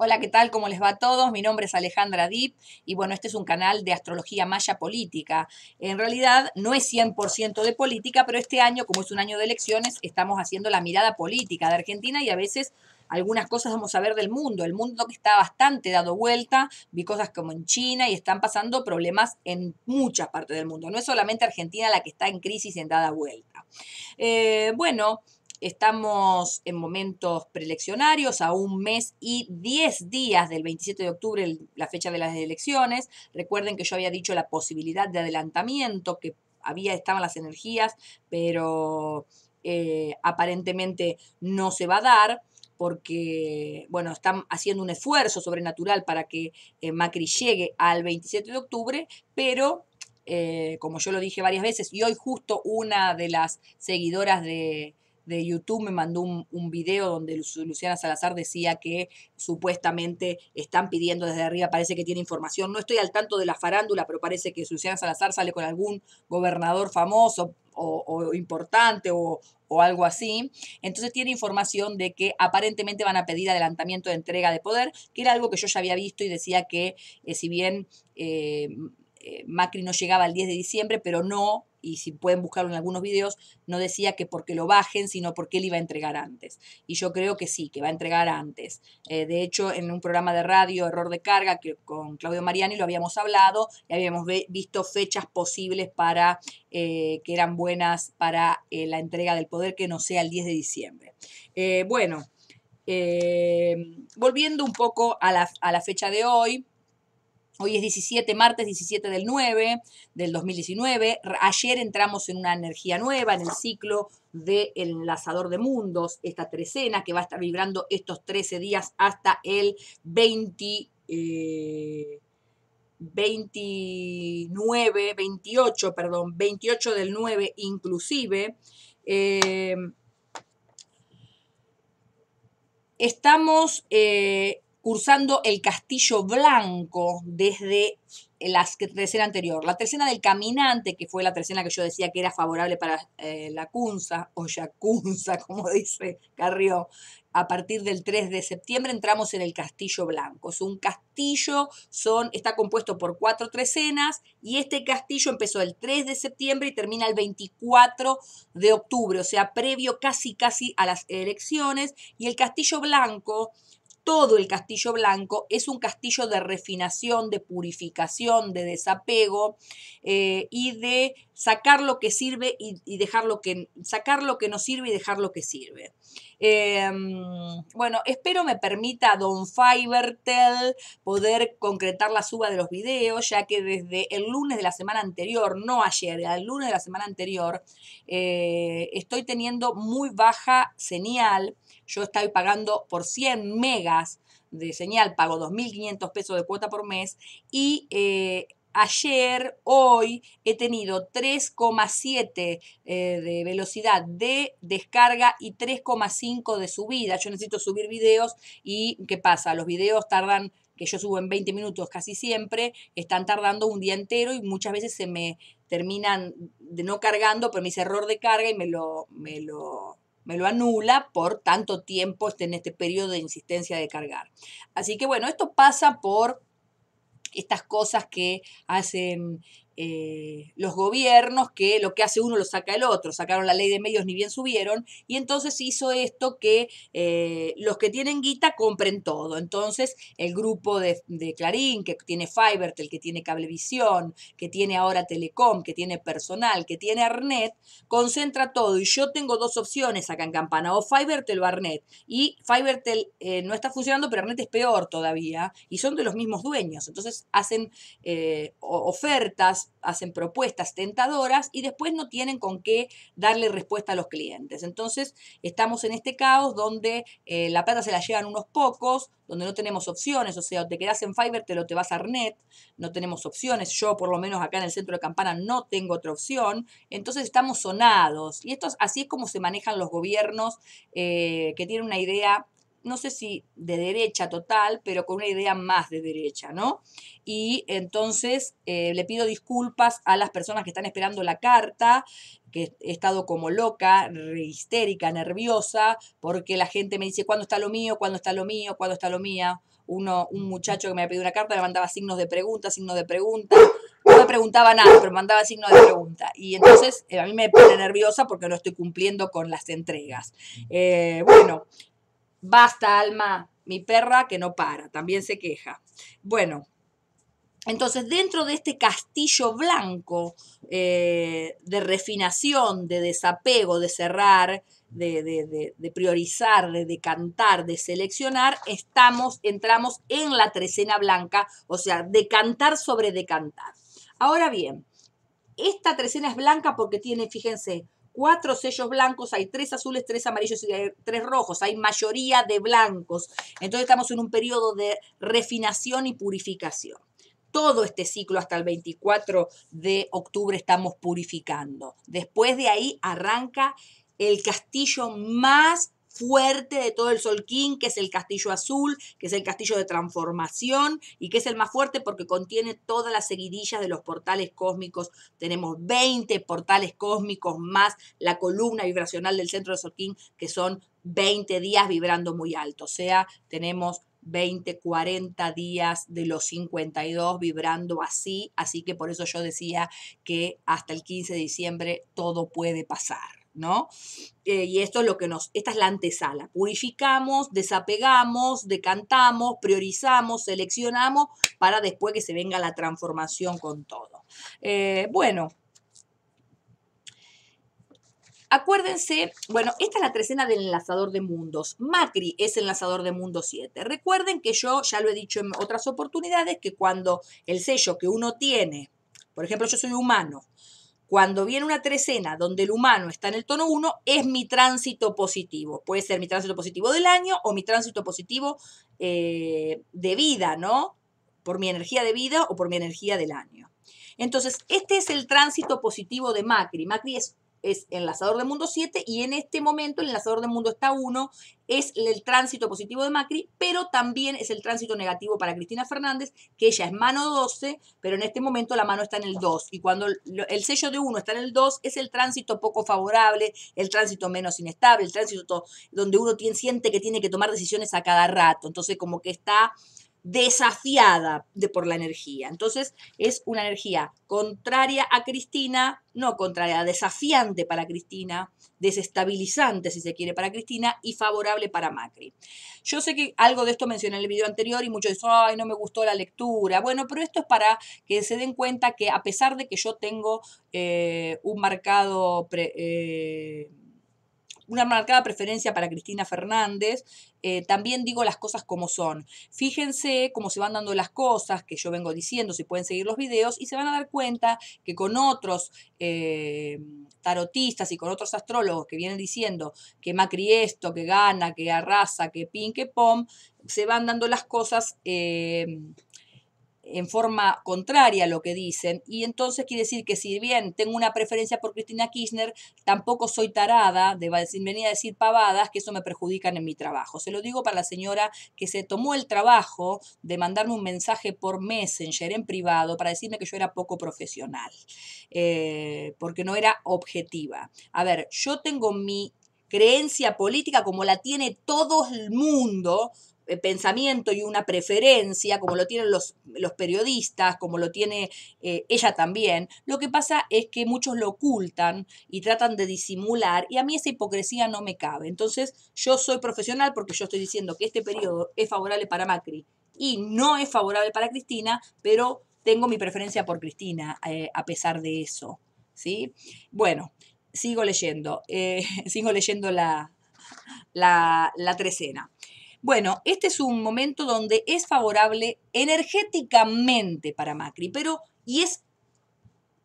Hola, ¿qué tal? ¿Cómo les va a todos? Mi nombre es Alejandra Deep y bueno, este es un canal de astrología maya política. En realidad no es 100% de política, pero este año, como es un año de elecciones, estamos haciendo la mirada política de Argentina y a veces algunas cosas vamos a ver del mundo, el mundo que está bastante dado vuelta, vi cosas como en China y están pasando problemas en muchas partes del mundo, no es solamente Argentina la que está en crisis en dada vuelta. Eh, bueno, Estamos en momentos preeleccionarios, a un mes y 10 días del 27 de octubre, la fecha de las elecciones. Recuerden que yo había dicho la posibilidad de adelantamiento, que había, estaban las energías, pero eh, aparentemente no se va a dar porque, bueno, están haciendo un esfuerzo sobrenatural para que eh, Macri llegue al 27 de octubre, pero eh, como yo lo dije varias veces, y hoy justo una de las seguidoras de, de YouTube me mandó un, un video donde Luciana Salazar decía que supuestamente están pidiendo desde arriba, parece que tiene información. No estoy al tanto de la farándula, pero parece que Luciana Salazar sale con algún gobernador famoso o, importante o, algo así. Entonces tiene información de que aparentemente van a pedir adelantamiento de entrega de poder, que era algo que yo ya había visto y decía que eh, si bien eh, eh, Macri no llegaba el 10 de diciembre, pero no y si pueden buscarlo en algunos videos, no decía que porque lo bajen, sino porque él iba a entregar antes. Y yo creo que sí, que va a entregar antes. Eh, de hecho, en un programa de radio, Error de Carga, que con Claudio Mariani lo habíamos hablado y habíamos visto fechas posibles para eh, que eran buenas para eh, la entrega del poder, que no sea el 10 de diciembre. bueno, volviendo un poco a la, a la fecha de hoy, Hoy es 17, martes 17 del 9 del 2019. Ayer entramos en una energía nueva, en el ciclo del enlazador de mundos, esta trecena que va a estar vibrando estos 13 días hasta el 20, 29, 28, perdón, 28 del 9 inclusive. Eh, estamos... Eh, cursando el Castillo Blanco desde la tercera anterior. La tercera del caminante, que fue la tercera que yo decía que era favorable para eh, la Cunza, o Yacunza, como dice Carrió, a partir del 3 de septiembre entramos en el Castillo Blanco. Es un castillo, son, está compuesto por cuatro trecenas y este castillo empezó el 3 de septiembre y termina el 24 de octubre, o sea, previo casi casi a las elecciones. Y el Castillo Blanco todo el castillo blanco es un castillo de refinación, de purificación, de desapego eh, y de sacar lo que sirve y, dejar lo que sacar lo que no sirve y dejar lo que sirve. Em, bueno, espero me permita Don Fibertel poder concretar la suba de los videos, ya que desde el lunes de la semana anterior, no ayer, el lunes de la semana anterior, eh, estoy teniendo muy baja señal yo estoy pagando por 100 megas de señal, pago 2.500 pesos de cuota por mes y eh, ayer, hoy, he tenido 3,7 eh, de velocidad de descarga y 3,5 de subida. Yo necesito subir videos y ¿qué pasa? Los videos tardan que yo subo en 20 minutos casi siempre, están tardando un día entero y muchas veces se me terminan de no cargando, pero me hice error de carga y me lo, me lo me lo anula por tanto tiempo en este periodo de insistencia de cargar. Así que bueno, esto pasa por estas cosas que hacen eh, los gobiernos que lo que hace uno lo saca el otro. Sacaron la ley de medios ni bien subieron y entonces hizo esto que eh, los que tienen guita compren todo. Entonces el grupo de, Clarín, que tiene Fibertel, que tiene Cablevisión, que tiene ahora Telecom, que tiene Personal, que tiene Arnet, concentra todo y yo tengo dos opciones acá en Campana, o Fibertel o Arnet. Y Fibertel eh, no está funcionando, pero Arnet es peor todavía y son de los mismos dueños. Entonces hacen ofertas hacen propuestas tentadoras y después no tienen con qué darle respuesta a los clientes. Entonces estamos en este caos donde eh, la plata se la llevan unos pocos, donde no tenemos opciones, o sea, te quedas en Fiverr, te lo te vas a Arnet, no tenemos opciones, yo por lo menos acá en el centro de Campana no tengo otra opción, entonces estamos sonados. Y esto así es como se manejan los gobiernos eh, que tienen una idea no sé si de derecha total, pero con una idea más de derecha, ¿no? Y entonces eh, le pido disculpas a las personas que están esperando la carta, que he estado como loca, histérica, nerviosa, porque la gente me dice, ¿cuándo está lo mío? ¿Cuándo está lo mío? ¿Cuándo está lo mía? Uno, un muchacho que me había pedido una carta me mandaba signos de pregunta, signos de pregunta. No me preguntaba nada, pero mandaba signos de pregunta. Y entonces eh, a mí me pone nerviosa porque no estoy cumpliendo con las entregas. Eh, bueno, Basta, alma, mi perra que no para, también se queja. Bueno, entonces, dentro de este castillo blanco eh, de refinación, de desapego, de cerrar, de, de, priorizar, de decantar, de seleccionar, estamos, entramos en la trecena blanca, o sea, decantar sobre decantar. Ahora bien, esta trecena es blanca porque tiene, fíjense, cuatro sellos blancos, hay tres azules, tres amarillos y tres rojos, hay mayoría de blancos. Entonces estamos en un periodo de refinación y purificación. Todo este ciclo hasta el 24 de octubre estamos purificando. Después de ahí arranca el castillo más fuerte de todo el Solquín, que es el Castillo Azul, que es el Castillo de Transformación y que es el más fuerte porque contiene todas las seguidillas de los portales cósmicos. Tenemos 20 portales cósmicos más la columna vibracional del centro de Solquín, que son 20 días vibrando muy alto. O sea, tenemos 20, 40 días de los 52 vibrando así, así que por eso yo decía que hasta el 15 de diciembre todo puede pasar. ¿no? Eh, y esto es lo que nos, esta es la antesala. Purificamos, desapegamos, decantamos, priorizamos, seleccionamos para después que se venga la transformación con todo. Eh, bueno, Acuérdense, bueno, esta es la trecena del enlazador de mundos. Macri es el enlazador de mundo 7. Recuerden que yo ya lo he dicho en otras oportunidades que cuando el sello que uno tiene, por ejemplo, yo soy humano, cuando viene una trecena donde el humano está en el tono 1, es mi tránsito positivo. Puede ser mi tránsito positivo del año o mi tránsito positivo eh, de vida, ¿no? Por mi energía de vida o por mi energía del año. Entonces, este es el tránsito positivo de Macri. Macri es es enlazador de mundo 7 y en este momento el enlazador de mundo está 1, es el tránsito positivo de Macri, pero también es el tránsito negativo para Cristina Fernández, que ella es mano 12, pero en este momento la mano está en el 2. Y cuando el, sello de 1 está en el 2, es el tránsito poco favorable, el tránsito menos inestable, el tránsito donde uno tiene, siente que tiene que tomar decisiones a cada rato. Entonces como que está desafiada de, por la energía. Entonces es una energía contraria a Cristina, no contraria, desafiante para Cristina, desestabilizante si se quiere para Cristina y favorable para Macri. Yo sé que algo de esto mencioné en el video anterior y muchos dicen, ay, no me gustó la lectura. Bueno, pero esto es para que se den cuenta que a pesar de que yo tengo eh, un marcado... Eh, una marcada preferencia para Cristina Fernández. Eh, también digo las cosas como son. Fíjense cómo se van dando las cosas que yo vengo diciendo, si pueden seguir los videos, y se van a dar cuenta que con otros eh, tarotistas y con otros astrólogos que vienen diciendo que Macri esto, que gana, que arrasa, que pin, que pom, se van dando las cosas. Eh, en forma contraria a lo que dicen, y entonces quiere decir que si bien tengo una preferencia por Cristina Kirchner, tampoco soy tarada de venir a decir pavadas que eso me perjudican en mi trabajo. Se lo digo para la señora que se tomó el trabajo de mandarme un mensaje por Messenger en privado para decirme que yo era poco profesional, eh, porque no era objetiva. A ver, yo tengo mi creencia política como la tiene todo el mundo, eh, pensamiento y una preferencia, como lo tienen los, los periodistas, como lo tiene eh, ella también. Lo que pasa es que muchos lo ocultan y tratan de disimular y a mí esa hipocresía no me cabe. Entonces yo soy profesional porque yo estoy diciendo que este periodo es favorable para Macri y no es favorable para Cristina, pero tengo mi preferencia por Cristina eh, a pesar de eso. ¿sí? Bueno, sigo leyendo, sigo leyendo la, la, la trecena. Bueno, este es un momento donde es favorable energéticamente para Macri, pero y es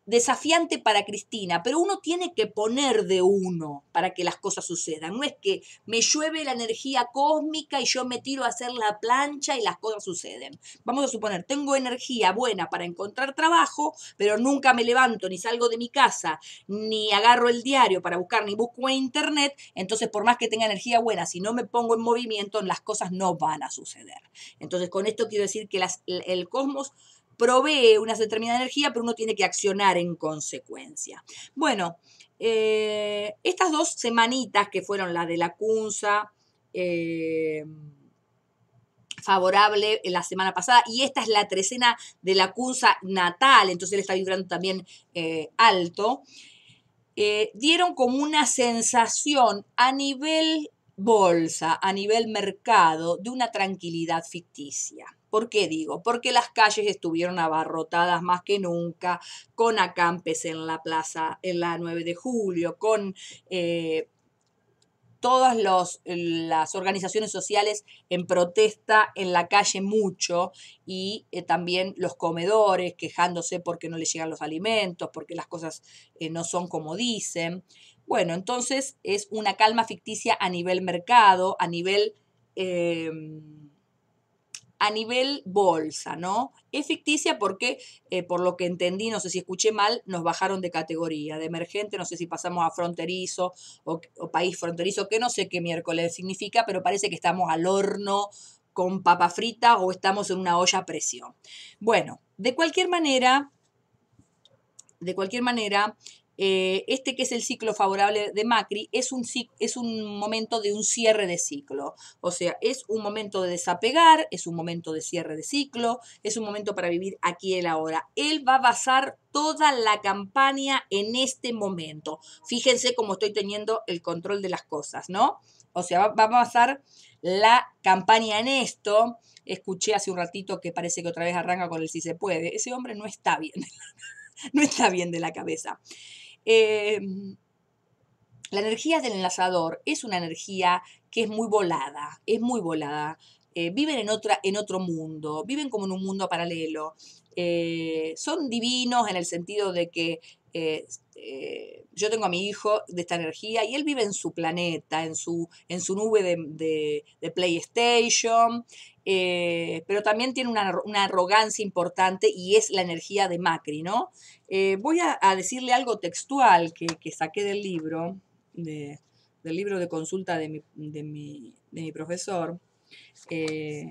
desafiante para Cristina, pero uno tiene que poner de uno para que las cosas sucedan. No es que me llueve la energía cósmica y yo me tiro a hacer la plancha y las cosas suceden. Vamos a suponer, tengo energía buena para encontrar trabajo, pero nunca me levanto, ni salgo de mi casa, ni agarro el diario para buscar, ni busco en internet, entonces por más que tenga energía buena, si no me pongo en movimiento, las cosas no van a suceder. Entonces con esto quiero decir que el cosmos provee una determinada energía, pero uno tiene que accionar en consecuencia. Bueno, eh, estas dos semanitas que fueron la de la Kunza eh, favorable la semana pasada y esta es la trecena de la Kunza natal, entonces él está vibrando también eh, alto, dieron como una sensación a nivel bolsa, a nivel mercado, de una tranquilidad ficticia. ¿Por qué digo? Porque las calles estuvieron abarrotadas más que nunca, con acampes en la plaza, en la 9 de julio, con... Eh, todas eh, las organizaciones sociales en protesta en la calle mucho y eh, también los comedores quejándose porque no les llegan los alimentos, porque las cosas no son como dicen. Bueno, entonces es una calma ficticia a nivel mercado, a nivel... Em, a nivel bolsa, ¿no? Es ficticia porque, eh, por lo que entendí, no sé si escuché mal, nos bajaron de categoría, de emergente, no sé si pasamos a fronterizo o, o país fronterizo, que no sé qué miércoles significa, pero parece que estamos al horno con papa frita o estamos en una olla a presión. Bueno, de cualquier manera, de cualquier manera, eh, este que es el ciclo favorable de Macri es un, es un momento de un cierre de ciclo. O sea, es un momento de desapegar, es un momento de cierre de ciclo, es un momento para vivir aquí y el ahora. Él va a basar toda la campaña en este momento. Fíjense cómo estoy teniendo el control de las cosas, ¿no? O sea, va, va a basar la campaña en esto. Escuché hace un ratito que parece que otra vez arranca con el si se puede. Ese hombre no está bien. no está bien de la cabeza. Em, la energía del enlazador es una energía que es muy volada, es muy volada. Eh, viven en, otra, en otro mundo, viven como en un mundo paralelo. Eh, son divinos en el sentido de que eh, eh, yo tengo a mi hijo de esta energía y él vive en su planeta, en su, en su nube de, PlayStation, eh, pero también tiene una, arrogancia importante y es la energía de Macri, ¿no? voy a, decirle algo textual que, que saqué del libro, de, del libro de consulta de mi, mi profesor. Eh,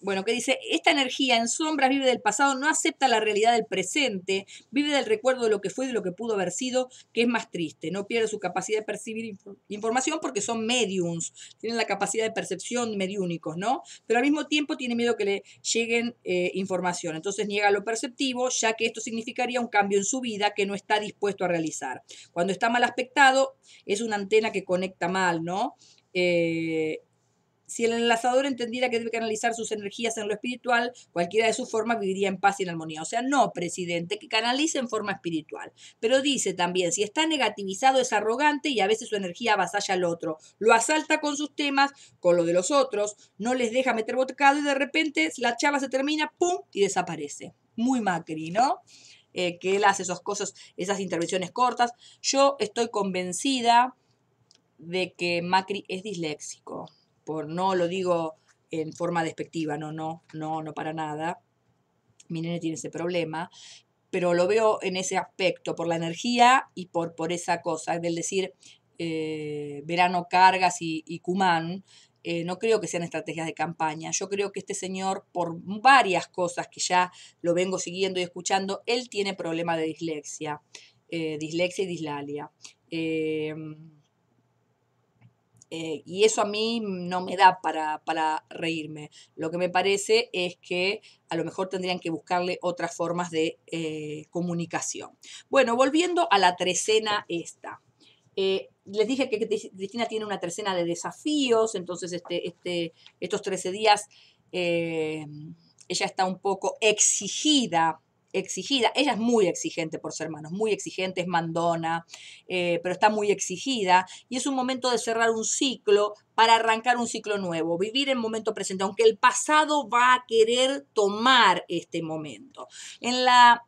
bueno, que dice, esta energía en sombras vive del pasado, no acepta la realidad del presente, vive del recuerdo de lo que fue y de lo que pudo haber sido, que es más triste, no pierde su capacidad de percibir información porque son mediums, tienen la capacidad de percepción mediúnicos, ¿no? Pero al mismo tiempo tiene miedo que le lleguen eh, información, entonces niega lo perceptivo, ya que esto significaría un cambio en su vida que no está dispuesto a realizar. Cuando está mal aspectado, es una antena que conecta mal, ¿no? Eh, si el enlazador entendiera que debe canalizar sus energías en lo espiritual, cualquiera de sus formas viviría en paz y en armonía. O sea, no, presidente, que canalice en forma espiritual. Pero dice también, si está negativizado es arrogante y a veces su energía avasalla al otro. Lo asalta con sus temas, con lo de los otros, no les deja meter bocado y de repente la chava se termina, ¡pum! y desaparece. Muy Macri, ¿no? Eh, que él hace esas cosas, esas intervenciones cortas. Yo estoy convencida de que Macri es disléxico no lo digo en forma despectiva, no, no, no, no para nada. Mi nene tiene ese problema, pero lo veo en ese aspecto, por la energía y por, por esa cosa, del decir eh, verano Cargas y, Cumán, eh, no creo que sean estrategias de campaña. Yo creo que este señor, por varias cosas que ya lo vengo siguiendo y escuchando, él tiene problema de dislexia, eh, dislexia y dislalia. Eh, y eso a mí no me da para, reírme. Lo que me parece es que a lo mejor tendrían que buscarle otras formas de eh, comunicación. Bueno, volviendo a la trecena esta. Eh, les dije que Cristina tiene una trecena de desafíos, entonces este, este, estos 13 días ella está un poco exigida exigida. Ella es muy exigente por ser hermanos, muy exigente, es mandona, eh, pero está muy exigida y es un momento de cerrar un ciclo para arrancar un ciclo nuevo, vivir el momento presente, aunque el pasado va a querer tomar este momento. En la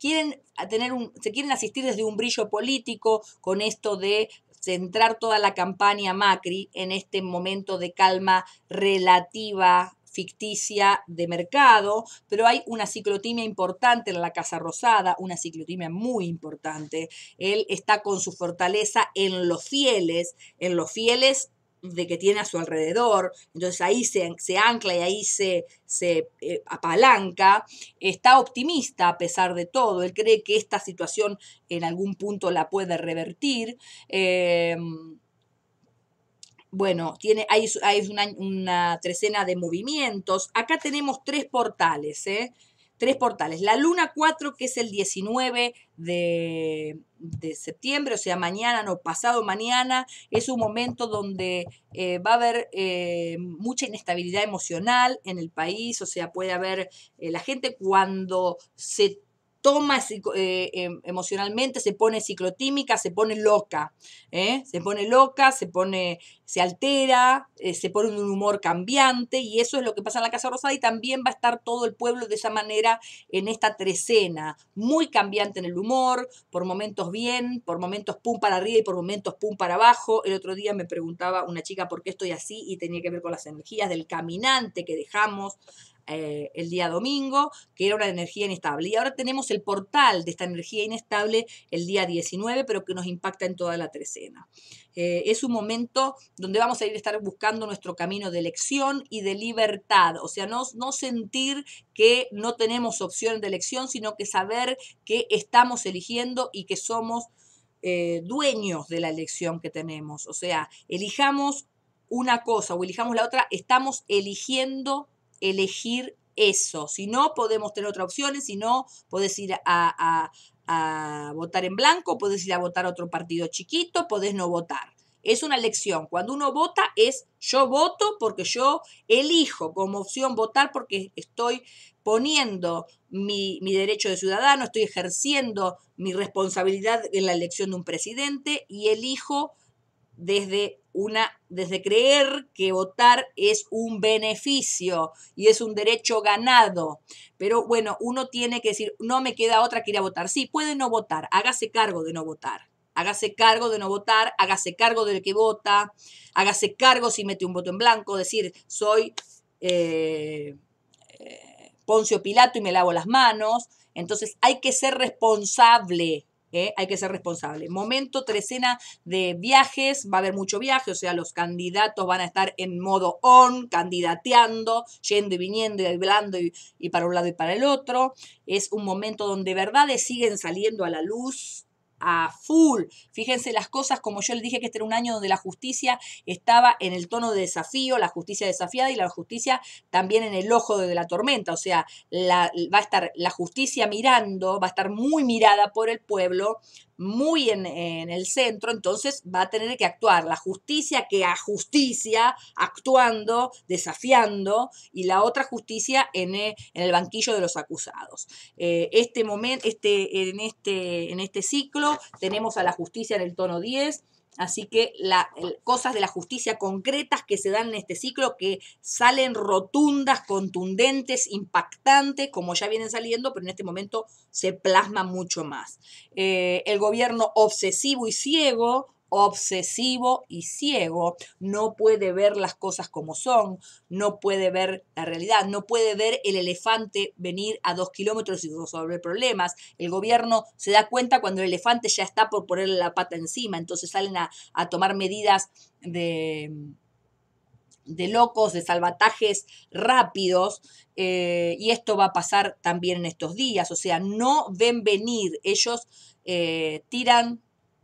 quieren tener un, se quieren asistir desde un brillo político con esto de centrar toda la campaña Macri en este momento de calma relativa ficticia de mercado, pero hay una ciclotimia importante en la Casa Rosada, una ciclotimia muy importante. Él está con su fortaleza en los fieles, en los fieles de que tiene a su alrededor, entonces ahí se, ancla y ahí se, eh, apalanca, está optimista a pesar de todo, él cree que esta situación en algún punto la puede revertir. Em, bueno, tiene, hay, hay una, trecena de movimientos. Acá tenemos tres portales, ¿eh? Tres portales. La luna 4, que es el 19 de, septiembre, o sea, mañana, no, pasado mañana, es un momento donde eh, va a haber eh, mucha inestabilidad emocional en el país, o sea, puede haber, eh, la gente cuando se toma eh, em, emocionalmente, se pone ciclotímica, se pone loca, ¿eh? se pone loca, se pone, se altera, eh, se pone un humor cambiante y eso es lo que pasa en la Casa Rosada y también va a estar todo el pueblo de esa manera en esta trecena, muy cambiante en el humor, por momentos bien, por momentos pum para arriba y por momentos pum para abajo. El otro día me preguntaba una chica por qué estoy así y tenía que ver con las energías del caminante que dejamos eh, el día domingo, que era una energía inestable. Y ahora tenemos el portal de esta energía inestable el día 19, pero que nos impacta en toda la trecena. Eh, es un momento donde vamos a ir a estar buscando nuestro camino de elección y de libertad, o sea, no, no sentir que no tenemos opción de elección, sino que saber que estamos eligiendo y que somos eh, dueños de la elección que tenemos. O sea, elijamos una cosa o elijamos la otra, estamos eligiendo elegir eso. Si no, podemos tener otras opciones, si no, podés ir a, votar en blanco, podés ir a votar a otro partido chiquito, podés no votar. Es una elección. Cuando uno vota es yo voto porque yo elijo como opción votar porque estoy poniendo mi, mi, derecho de ciudadano, estoy ejerciendo mi responsabilidad en la elección de un presidente y elijo desde una desde creer que votar es un beneficio y es un derecho ganado. Pero bueno, uno tiene que decir, no me queda otra que ir a votar. Sí, puede no votar, hágase cargo de no votar. Hágase cargo de no votar, hágase cargo del que vota, hágase cargo si mete un voto en blanco, decir, soy eh, eh, Poncio Pilato y me lavo las manos. Entonces hay que ser responsable hay que ser responsable. Momento, trecena de viajes, va a haber mucho viaje, o sea, los candidatos van a estar en modo on, candidateando, yendo y viniendo y hablando y, y para un lado y para el otro. Es un momento donde verdades siguen saliendo a la luz, a full. Fíjense las cosas, como yo les dije que este era un año donde la justicia estaba en el tono de desafío, la justicia desafiada y la justicia también en el ojo de la tormenta. O sea, va a estar la justicia mirando, va a estar muy mirada por el pueblo muy en, en, el centro, entonces va a tener que actuar la justicia que a justicia, actuando, desafiando, y la otra justicia en, eh, el banquillo de los acusados. Eh, este momento, este, en, este, en este ciclo tenemos a la justicia en el tono 10, Así que las cosas de la justicia concretas que se dan en este ciclo, que salen rotundas, contundentes, impactantes, como ya vienen saliendo, pero en este momento se plasma mucho más. Eh, el gobierno obsesivo y ciego, obsesivo y ciego, no puede ver las cosas como son, no puede ver la realidad, no puede ver el elefante venir a dos kilómetros y resolver problemas. El gobierno se da cuenta cuando el elefante ya está por ponerle la pata encima, entonces salen a, tomar medidas de, de locos, de salvatajes rápidos, eh, y esto va a pasar también en estos días, o sea, no ven venir, ellos eh, tiran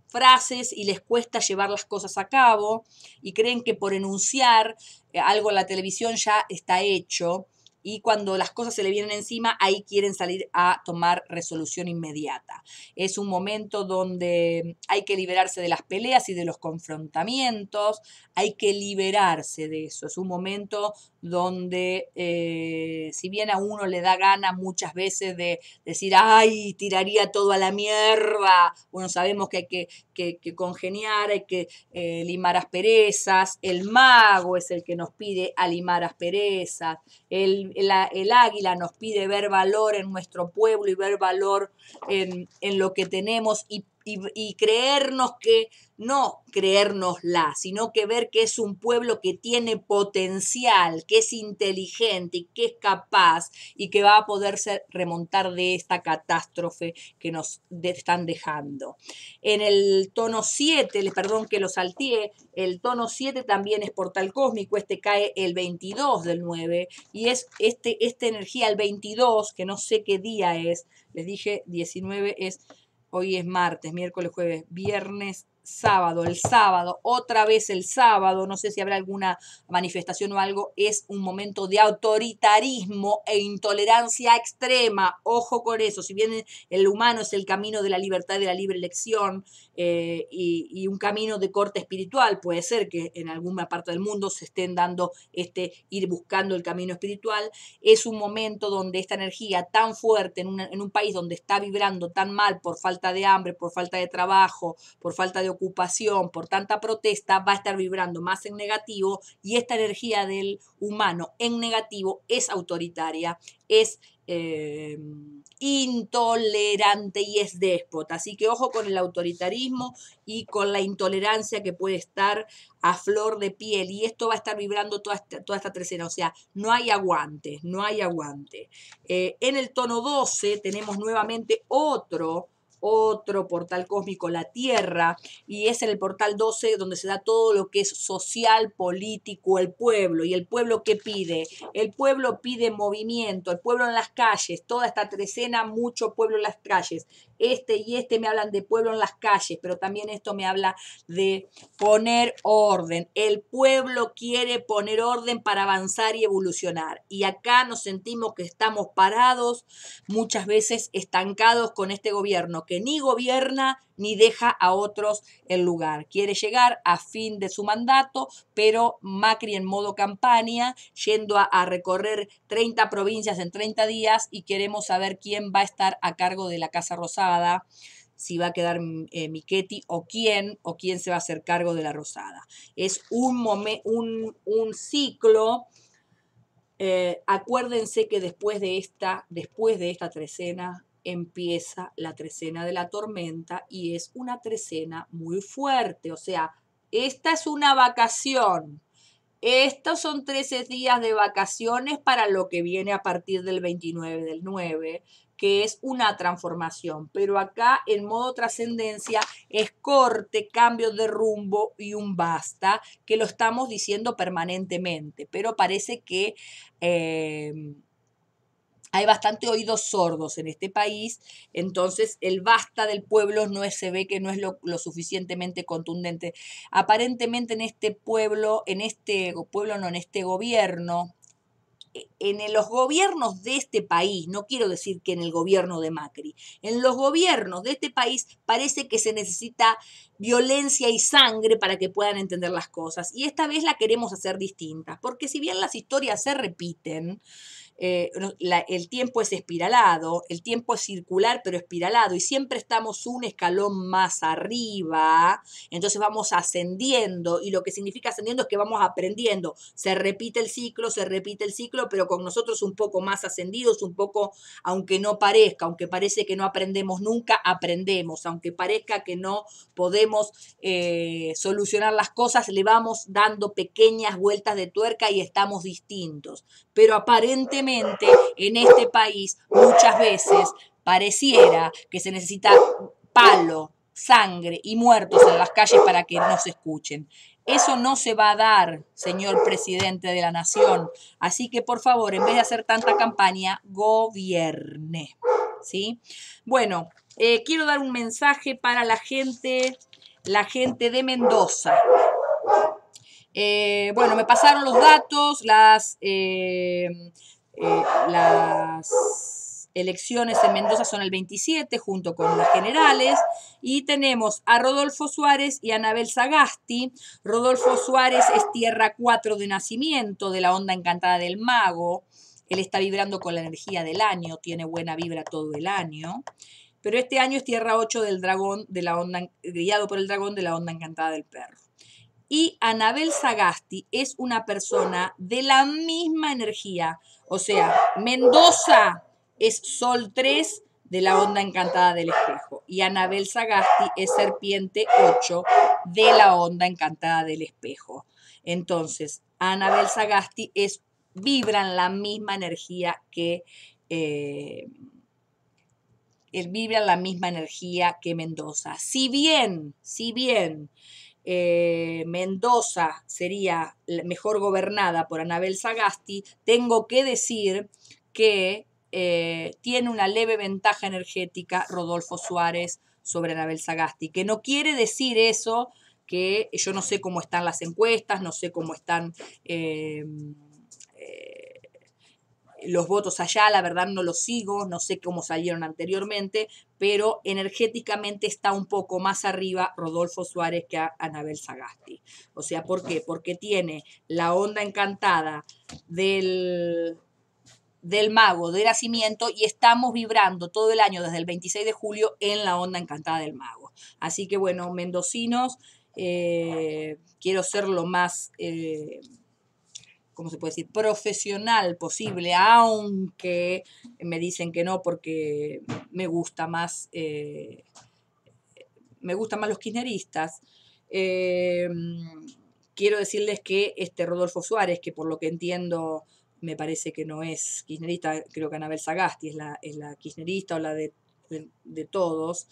frases y les cuesta llevar las cosas a cabo y creen que por enunciar eh, algo en la televisión ya está hecho y cuando las cosas se le vienen encima, ahí quieren salir a tomar resolución inmediata. Es un momento donde hay que liberarse de las peleas y de los confrontamientos, hay que liberarse de eso. Es un momento donde eh, si bien a uno le da gana muchas veces de decir, ay, tiraría todo a la mierda, bueno, sabemos que hay que, que, congeniar, hay que eh, limar asperezas, el mago es el que nos pide a limar asperezas, el, el, el águila nos pide ver valor en nuestro pueblo y ver valor en, en lo que tenemos y y, creernos que, no creérnosla, sino que ver que es un pueblo que tiene potencial, que es inteligente que es capaz y que va a poderse remontar de esta catástrofe que nos están dejando. En el tono 7, perdón que lo salteé, el tono 7 también es portal cósmico, este cae el 22 del 9 y es este, esta energía el 22, que no sé qué día es, les dije 19 es Hoy es martes, miércoles, jueves, viernes sábado, el sábado, otra vez el sábado, no sé si habrá alguna manifestación o algo, es un momento de autoritarismo e intolerancia extrema. Ojo con eso, si bien el humano es el camino de la libertad y de la libre elección eh, y, un camino de corte espiritual, puede ser que en alguna parte del mundo se estén dando este ir buscando el camino espiritual, es un momento donde esta energía tan fuerte en, en un país donde está vibrando tan mal por falta de hambre, por falta de trabajo, por falta de ocupación, por tanta protesta, va a estar vibrando más en negativo y esta energía del humano en negativo es autoritaria, es em, intolerante y es déspota. Así que ojo con el autoritarismo y con la intolerancia que puede estar a flor de piel. Y esto va a estar vibrando toda esta, toda esta O sea, no hay aguante, no hay aguante. Eh, en el tono 12 tenemos nuevamente otro otro portal cósmico, La Tierra, y es en el portal 12 donde se da todo lo que es social, político, el pueblo, y el pueblo que pide, el pueblo pide movimiento, el pueblo en las calles, toda esta trecena, mucho pueblo en las calles, este y este me hablan de pueblo en las calles, pero también esto me habla de poner orden. El pueblo quiere poner orden para avanzar y evolucionar. Y acá nos sentimos que estamos parados, muchas veces estancados con este gobierno, que ni gobierna ni deja a otros el lugar. Quiere llegar a fin de su mandato, pero Macri en modo campaña, yendo a, recorrer 30 provincias en 30 días y queremos saber quién va a estar a cargo de la Casa Rosada si va a quedar eh, o quién o quién se va a hacer cargo de la Rosada. Es un, un, un ciclo. Eh, acuérdense que después de esta, después de esta trecena, empieza la trecena de la tormenta y es una trecena muy fuerte. O sea, esta es una vacación. Estos son 13 días de vacaciones para lo que viene a partir del 29 del 9, que es una transformación. Pero acá en modo trascendencia es corte, cambio de rumbo y un basta, que lo estamos diciendo permanentemente. Pero parece que... Eh, hay bastante oídos sordos en este país, entonces el basta del pueblo no se ve que no es lo, lo, suficientemente contundente. Aparentemente en este pueblo, en este pueblo no, en este gobierno, e, en los gobiernos de este país, no quiero decir que en el gobierno de Macri, en los gobiernos de este país parece que se necesita violencia y sangre para que puedan entender las cosas. Y esta vez la queremos hacer distinta, porque si bien las historias se repiten, eh, el tiempo es espiralado, el tiempo es circular pero espiralado y siempre estamos un escalón más arriba, entonces vamos ascendiendo y lo que significa ascendiendo es que vamos aprendiendo, se repite el ciclo, se repite el ciclo, pero con nosotros un poco más ascendidos, un poco, aunque no parezca, aunque parece que no aprendemos nunca, aprendemos, aunque parezca que no podemos eh, solucionar las cosas, le vamos dando pequeñas vueltas de tuerca y estamos distintos, pero aparentemente en este país muchas veces pareciera que se necesita palo, sangre y muertos en las calles para que no se escuchen. Eso no se va a dar, señor presidente de la Nación. Así que, por favor, en vez de hacer tanta campaña, gobierne. ¿Sí? Bueno, eh, quiero dar un mensaje para la gente, la gente de Mendoza. Eh, bueno, me pasaron los datos, las... Eh, eh, las elecciones en Mendoza son el 27 junto con las generales y tenemos a Rodolfo Suárez y a Anabel Sagasti. Rodolfo Suárez es tierra 4 de nacimiento de la onda encantada del mago. Él está vibrando con la energía del año, tiene buena vibra todo el año. Pero este año es tierra 8 del dragón de la onda guiado por el dragón de la onda encantada del perro. Y Anabel Sagasti es una persona de la misma energía. O sea, Mendoza es Sol 3 de la onda encantada del espejo. Y Anabel Sagasti es Serpiente 8 de la onda encantada del espejo. Entonces, Anabel Sagasti es, vibran la misma energía que... Eh, vibran la misma energía que Mendoza. Si bien, si bien eh, Mendoza sería mejor gobernada por Anabel Sagasti, tengo que decir que eh, tiene una leve ventaja energética Rodolfo Suárez sobre Anabel Sagasti, que no quiere decir eso, que yo no sé cómo están las encuestas, no sé cómo están... Em, eh, los votos allá, la verdad no los sigo, no sé cómo salieron anteriormente, pero energéticamente está un poco más arriba Rodolfo Suárez que a Anabel Sagasti. O sea, ¿por qué? Porque tiene la onda encantada del, del mago de nacimiento y estamos vibrando todo el año desde el 26 de julio en la onda encantada del mago. Así que bueno, mendocinos, eh, quiero ser lo más... Eh, ¿cómo se puede decir?, profesional posible, aunque me dicen que no porque me gusta más, eh, me gustan más los kirchneristas. Em, quiero decirles que este Rodolfo Suárez, que por lo que entiendo me parece que no es kirchnerista, creo que Anabel Sagasti es la, es kirchnerista o la de, todos,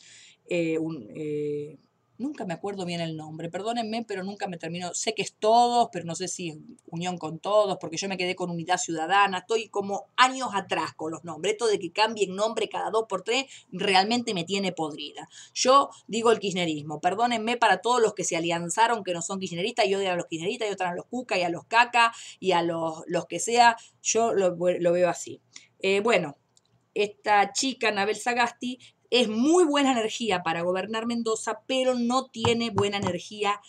eh, un, eh, nunca me acuerdo bien el nombre, perdónenme, pero nunca me termino, sé que es todos, pero no sé si unión con todos, porque yo me quedé con unidad ciudadana, estoy como años atrás con los nombres, esto de que cambien nombre cada dos por tres realmente me tiene podrida. Yo digo el kirchnerismo, perdónenme para todos los que se alianzaron que no son kirchneristas Yo odio a los kirchneristas yo digo a los cuca y a los caca y a los, los que sea, yo lo, veo así. Eh, bueno, esta chica, Nabel Sagasti, es muy buena energía para gobernar Mendoza, pero no tiene buena energía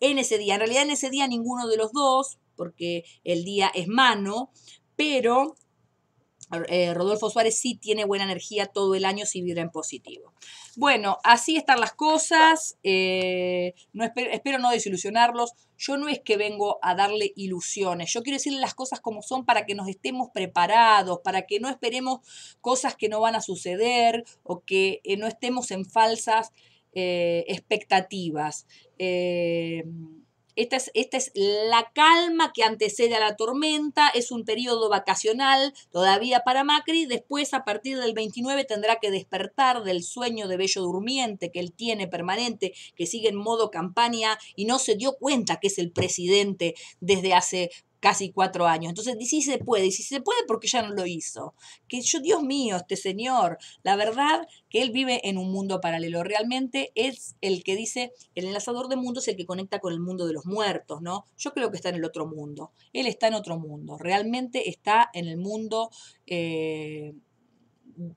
en ese día. En realidad en ese día ninguno de los dos, porque el día es mano, pero eh, Rodolfo Suárez sí tiene buena energía todo el año si vibra en positivo. Bueno, así están las cosas. Eh, no espero, no desilusionarlos. Yo no es que vengo a darle ilusiones. Yo quiero decirle las cosas como son para que nos estemos preparados, para que no esperemos cosas que no van a suceder o que eh, no estemos en falsas expectativas. Esta es, es la calma que antecede a la tormenta, es un periodo vacacional todavía para Macri, después a partir del 29 tendrá que despertar del sueño de Bello Durmiente que él tiene permanente, que sigue en modo campaña y no se dio cuenta que es el presidente desde hace casi cuatro años. Entonces, si se puede, y si se puede, porque ya no lo hizo. Que yo, Dios mío, este señor, la verdad que él vive en un mundo paralelo. Realmente es el que dice, el enlazador de mundos es el que conecta con el mundo de los muertos, ¿no? Yo creo que está en el otro mundo. Él está en otro mundo. Realmente está en el mundo eh,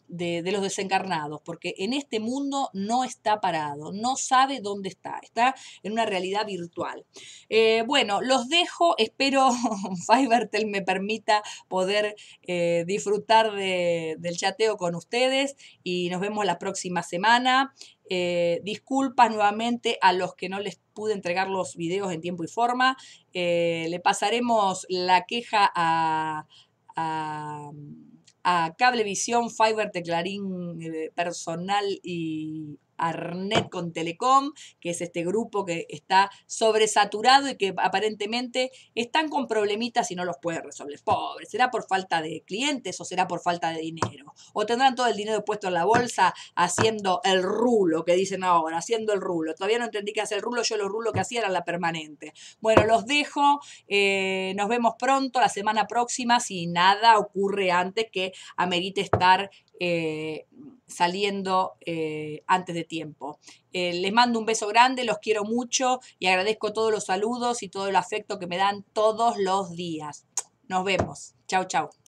de, los desencarnados, porque en este mundo no está parado, no sabe dónde está, está en una realidad virtual. Eh, bueno, los dejo, espero Fivertel me permita poder eh, disfrutar del chateo con ustedes y nos vemos la próxima semana. Eh, disculpas nuevamente a los que no les pude entregar los videos en tiempo y forma. le pasaremos la queja a a Cablevisión, Fiber Teclarín eh, personal y Arnet con Telecom, que es este grupo que está sobresaturado y que aparentemente están con problemitas y no los puede resolver. Pobre, será por falta de clientes o será por falta de dinero. O tendrán todo el dinero puesto en la bolsa haciendo el rulo, que dicen ahora, haciendo el rulo. Todavía no entendí qué es el rulo, yo lo rulo que hacía era la permanente. Bueno, los dejo, eh, nos vemos pronto la semana próxima si nada ocurre antes que amerite estar eh, saliendo eh, antes de tiempo. Eh, les mando un beso grande, los quiero mucho y agradezco todos los saludos y todo el afecto que me dan todos los días. Nos vemos. Chau, chao